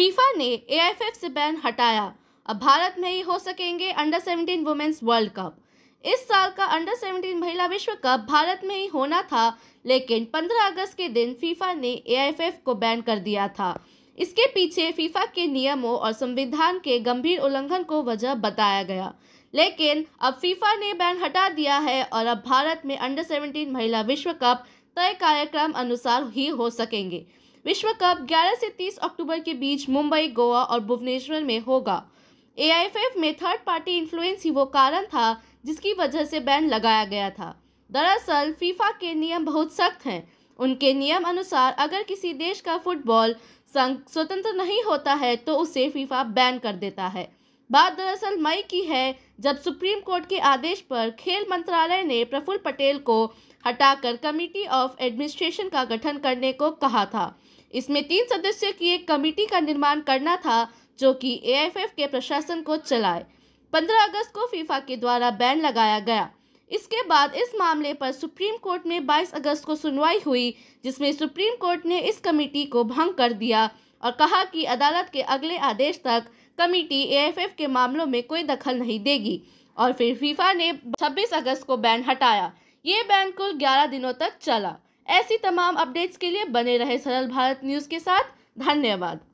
FIFA ने AIFF से ban हटाया अब भारत में ही हो सकेंगे अंडर 17 वुमेन्स वर्ल्ड कप इस साल का अंडर 17 महिला विश्व कप भारत में ही होना था लेकिन 15 अगस्त के दिन फीफा ने एआईएफएफ को बैन कर दिया था इसके पीछे फीफा के नियमों और संविधान के गंभीर उल्लंघन को वजह बताया गया लेकिन अब फीफा ने बैन हटा दिया है और अब भारत में अंडर सेवनटीन महिला विश्व कप तय कार्यक्रम अनुसार ही हो सकेंगे विश्व कप 11 से 30 अक्टूबर के बीच मुंबई गोवा और भुवनेश्वर में होगा ए में थर्ड पार्टी इन्फ्लुएंस ही वो कारण था जिसकी वजह से बैन लगाया गया था दरअसल फीफा के नियम बहुत सख्त हैं उनके नियम अनुसार अगर किसी देश का फुटबॉल संघ स्वतंत्र नहीं होता है तो उसे फीफा बैन कर देता है बात दरअसल मई की है जब सुप्रीम कोर्ट के आदेश पर खेल मंत्रालय ने प्रफुल्ल पटेल को हटाकर कमेटी ऑफ एडमिनिस्ट्रेशन का गठन करने को कहा था इसमें तीन सदस्यों की एक कमेटी का निर्माण करना था जो कि एएफएफ के प्रशासन को चलाए 15 अगस्त को फीफा के द्वारा बैन लगाया गया इसके बाद इस मामले पर सुप्रीम कोर्ट में 22 अगस्त को सुनवाई हुई जिसमें सुप्रीम कोर्ट ने इस कमेटी को भंग कर दिया और कहा कि अदालत के अगले आदेश तक कमेटी एएफएफ के मामलों में कोई दखल नहीं देगी और फिर फीफा ने 26 अगस्त को बैन हटाया ये बैन कुल 11 दिनों तक चला ऐसी तमाम अपडेट्स के लिए बने रहे सरल भारत न्यूज़ के साथ धन्यवाद